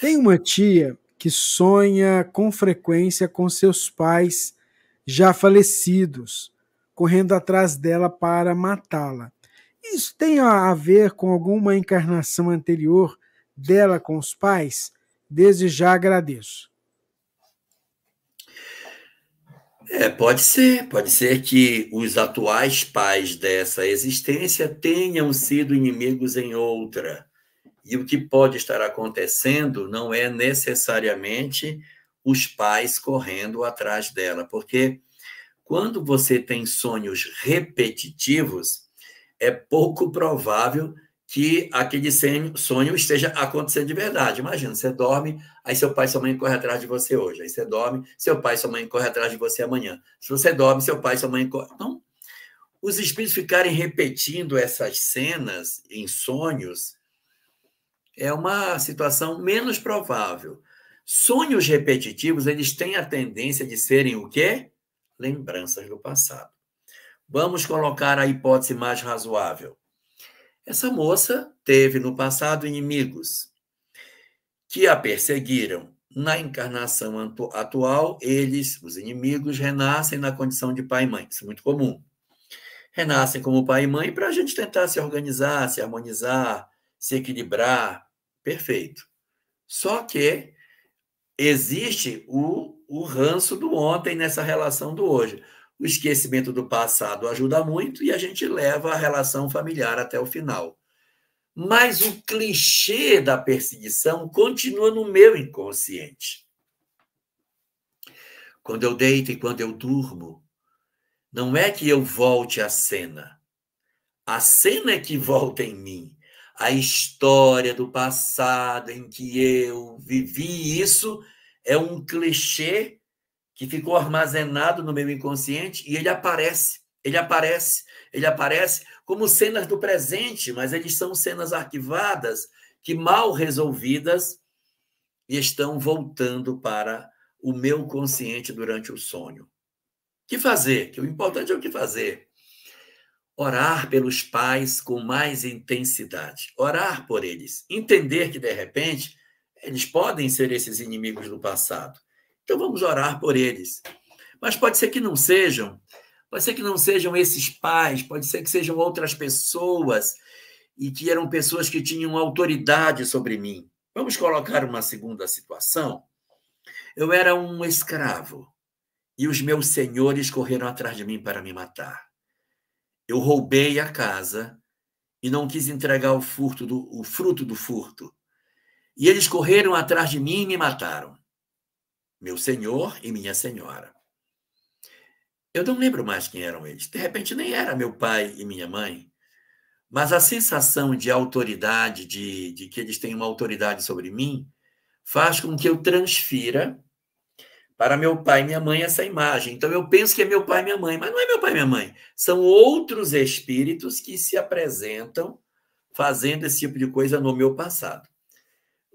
Tem uma tia que sonha com frequência com seus pais já falecidos, correndo atrás dela para matá-la. Isso tem a ver com alguma encarnação anterior dela com os pais? Desde já agradeço. É, pode ser, pode ser que os atuais pais dessa existência tenham sido inimigos em outra. E o que pode estar acontecendo não é necessariamente os pais correndo atrás dela, porque quando você tem sonhos repetitivos, é pouco provável que aquele sonho esteja acontecendo de verdade. Imagina, você dorme, aí seu pai e sua mãe correm atrás de você hoje. Aí você dorme, seu pai e sua mãe correm atrás de você amanhã. Se você dorme, seu pai e sua mãe corre. Então, os espíritos ficarem repetindo essas cenas em sonhos é uma situação menos provável. Sonhos repetitivos, eles têm a tendência de serem o quê? Lembranças do passado. Vamos colocar a hipótese mais razoável. Essa moça teve no passado inimigos que a perseguiram. Na encarnação atual, eles, os inimigos, renascem na condição de pai e mãe. Isso é muito comum. Renascem como pai e mãe para a gente tentar se organizar, se harmonizar, se equilibrar, Perfeito. Só que existe o, o ranço do ontem nessa relação do hoje. O esquecimento do passado ajuda muito e a gente leva a relação familiar até o final. Mas o clichê da perseguição continua no meu inconsciente. Quando eu deito e quando eu durmo, não é que eu volte à cena. A cena é que volta em mim a história do passado em que eu vivi isso é um clichê que ficou armazenado no meu inconsciente e ele aparece, ele aparece, ele aparece como cenas do presente, mas eles são cenas arquivadas que mal resolvidas e estão voltando para o meu consciente durante o sonho. O que fazer? o importante é o que fazer orar pelos pais com mais intensidade, orar por eles, entender que de repente eles podem ser esses inimigos do passado. Então vamos orar por eles. Mas pode ser que não sejam, pode ser que não sejam esses pais, pode ser que sejam outras pessoas e que eram pessoas que tinham autoridade sobre mim. Vamos colocar uma segunda situação. Eu era um escravo e os meus senhores correram atrás de mim para me matar. Eu roubei a casa e não quis entregar o, furto do, o fruto do furto. E eles correram atrás de mim e me mataram. Meu senhor e minha senhora. Eu não lembro mais quem eram eles. De repente, nem era meu pai e minha mãe. Mas a sensação de autoridade, de, de que eles têm uma autoridade sobre mim, faz com que eu transfira para meu pai e minha mãe essa imagem. Então eu penso que é meu pai e minha mãe, mas não é meu pai e minha mãe. São outros espíritos que se apresentam fazendo esse tipo de coisa no meu passado.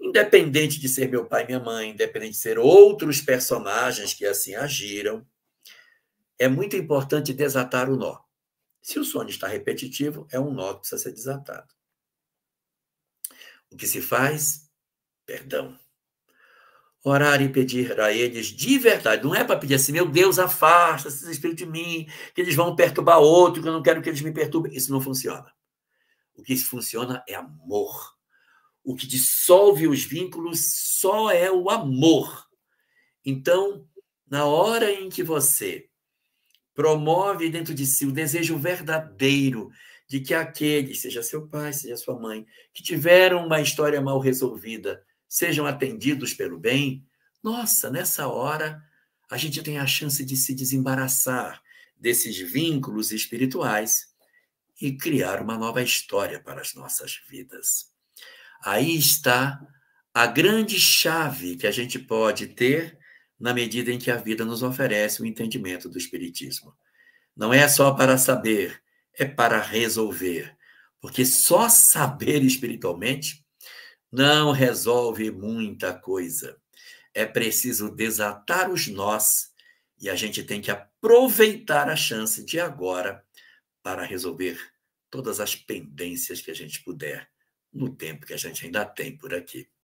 Independente de ser meu pai e minha mãe, independente de ser outros personagens que assim agiram, é muito importante desatar o nó. Se o sono está repetitivo, é um nó que precisa ser desatado. O que se faz? Perdão. Orar e pedir a eles de verdade. Não é para pedir assim, meu Deus, afasta esses espíritos de mim, que eles vão perturbar outro, que eu não quero que eles me perturbem. Isso não funciona. O que funciona é amor. O que dissolve os vínculos só é o amor. Então, na hora em que você promove dentro de si o desejo verdadeiro de que aquele, seja seu pai, seja sua mãe, que tiveram uma história mal resolvida, sejam atendidos pelo bem. Nossa, nessa hora a gente tem a chance de se desembaraçar desses vínculos espirituais e criar uma nova história para as nossas vidas. Aí está a grande chave que a gente pode ter na medida em que a vida nos oferece o um entendimento do Espiritismo. Não é só para saber, é para resolver. Porque só saber espiritualmente não resolve muita coisa. É preciso desatar os nós e a gente tem que aproveitar a chance de agora para resolver todas as pendências que a gente puder no tempo que a gente ainda tem por aqui.